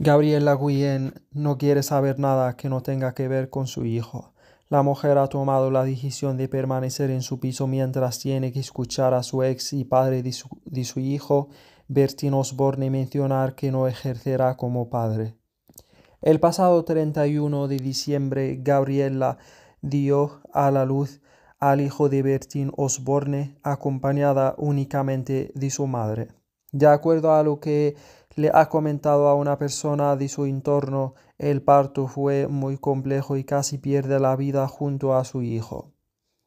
Gabriela Guillén no quiere saber nada que no tenga que ver con su hijo. La mujer ha tomado la decisión de permanecer en su piso mientras tiene que escuchar a su ex y padre de su, hijo, Bertín Osborne, mencionar que no ejercerá como padre. El pasado 31 de diciembre, Gabriela dio a la luz al hijo de Bertin Osborne, acompañada únicamente de su madre. De acuerdo a lo que le ha comentado a una persona de su entorno, el parto fue muy complejo y casi pierde la vida junto a su hijo.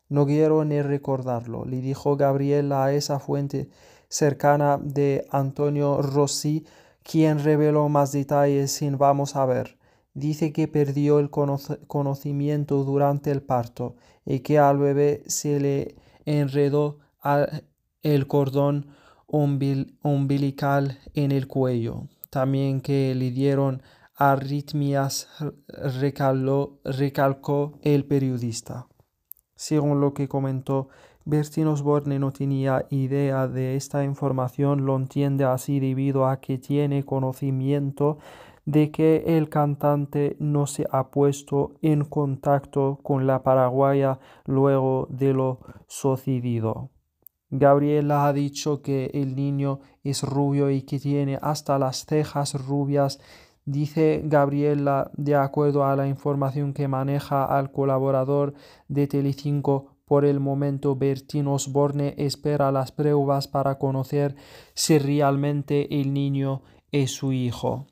No quiero ni recordarlo, le dijo Gabriela a esa fuente cercana de Antonio Rossi, quien reveló más detalles sin vamos a ver. Dice que perdió el conocimiento durante el parto y que al bebé se le enredó el cordón umbilical en el cuello, también que le dieron arritmias, recalcó el periodista. Según lo que comentó, Bertin Osborne no tenía idea de esta información, lo entiende así debido a que tiene conocimiento de que el cantante no se ha puesto en contacto con la paraguaya luego de lo sucedido. Gabriela ha dicho que el niño es rubio y que tiene hasta las cejas rubias. Dice Gabriela, ah, de acuerdo a la información que maneja al colaborador de Telecinco, por el momento Bertín Osborne espera las pruebas para conocer si realmente el niño es su hijo.